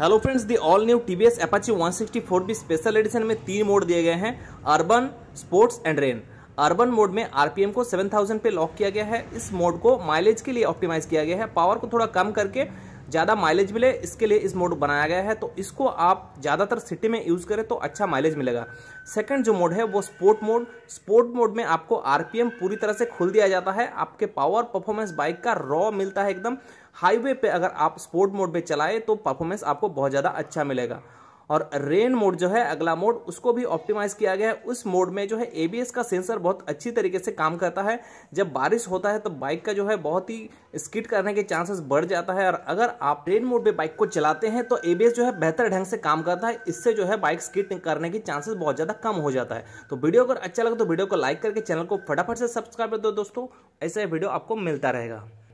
hello friends the all new T V S Apache one sixty four भी special edition में तीन mode दिए गए हैं urban sports and rain urban mode में आरपीएम को 7000 पे लॉक किया गया है इस मोड को माइलेज के लिए ऑप्टिमाइज किया गया है पावर को थोड़ा कम करके ज़्यादा माइलेज मिले इसके लिए इस मोड बनाया गया है तो इसको आप ज़्यादातर सिटी में यूज़ करें तो अच्छा माइलेज मिलेगा सेकंड जो मोड है वो स्पोर्ट मोड स्पोर्ट मोड में आपको आरपीएम पूरी तरह से खोल दिया जाता है आपके पावर परफॉर्मेंस बाइक का रॉ मिलता है एकदम हाईवे पे अगर आप स्पोर्ट मोड में चलाएं तो परफॉर्मेंस आपको बहुत ज़्यादा अच्छा मिलेगा और रेन मोड जो है अगला मोड उसको भी ऑप्टिमाइज किया गया है उस मोड में जो है एबीएस का सेंसर बहुत अच्छी तरीके से काम करता है जब बारिश होता है तो बाइक का जो है बहुत ही स्किट करने के चांसेस बढ़ जाता है और अगर आप रेन मोड पे बाइक को चलाते हैं तो एबीएस जो है बेहतर ढंग से काम करता है इससे जो है बाइक स्किट करने के चांसेस बहुत ज़्यादा कम हो जाता है तो वीडियो अगर अच्छा लगे तो वीडियो को लाइक करके चैनल को फटाफट से सब्सक्राइब कर दो दोस्तों ऐसे वीडियो आपको मिलता रहेगा